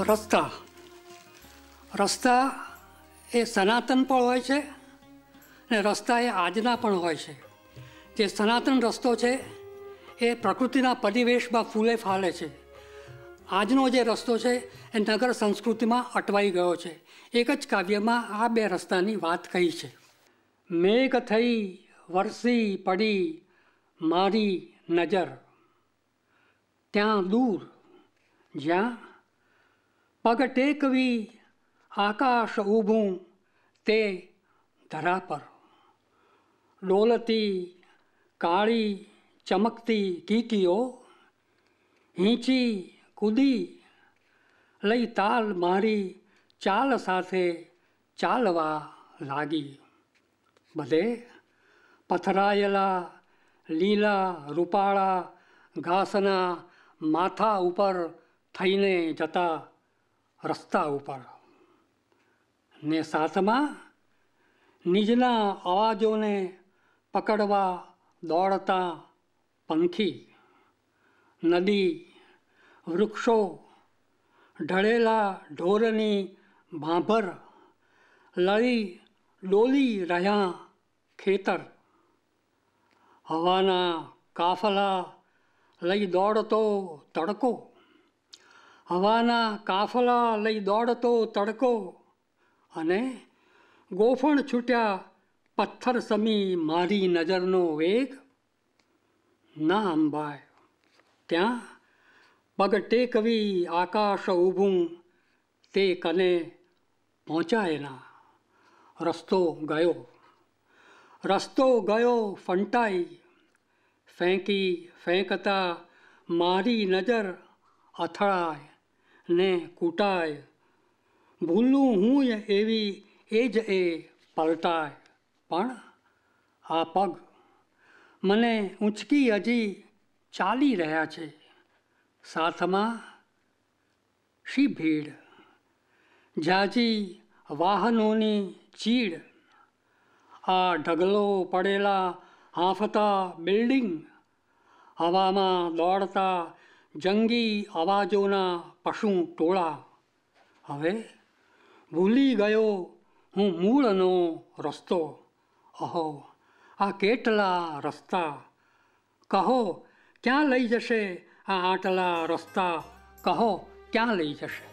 રસ્તા રસ્તા એ સનાતન પણ હોય છે ને રસ્તા એ આજના પણ હોય છે જે સનાતન રસ્તો છે એ પ્રકૃતિના પરિવેશમાં ફૂલે ફાલે છે આજનો જે રસ્તો છે એ નગર સંસ્કૃતિમાં અટવાઈ ગયો છે એક જ કાવ્યમાં આ બે રસ્તાની વાત કહી છે મેઘ થઈ વરસી પડી મારી નજર ત્યાં દૂર જ્યાં पग टेक भी आकाश ऊबूं ते धरा पर डोलती काली चमकती कीकियो हींची કૂદી લઈ તાલ મારી ચાલ સાથે ચાલવા લાગી બધે પથરાયેલા લીલા રૂપાળા ઘાસના માથા ઉપર થઈને જતા રસ્તા ઉપર ને સાથમાં નીજના અવાજોને પકડવા દોડતા પંખી નદી વૃક્ષો ઢળેલા ઢોરની ભાંભર લળી ડોલી રહ્યા ખેતર હવાના કાફલા લઈ દોડતો તડકો હવાના કાફલા લઈ દોડતો તડકો અને ગોફણ છૂટ્યા પથ્થર સમી મારી નજરનો વેગ ના અંબાય ત્યાં પગ ટેકવી આકાશ ઊભું તે કને પહોંચાયેલા રસ્તો ગયો રસ્તો ગયો ફંટાઈ ફેંકી ફેંકતા મારી નજર અથડાય ને કૂટાય ભૂલું હું એવી એ જ એ પલટાય પણ આ પગ મને ઊંચકી હજી ચાલી રહ્યા છે સાથમાં શી ભીડ ઝાઝી વાહનોની ચીડ આ ઢગલો પડેલા હાંફતા બિલ્ડિંગ હવામાં દોડતા જંગી અવાજોના પશુ ટોળા હવે ભૂલી ગયો હું મૂળનો રસ્તો અહો આ કેટલા રસ્તા કહો ક્યાં લઈ જશે આ આટલા રસ્તા કહો ક્યાં લઈ જશે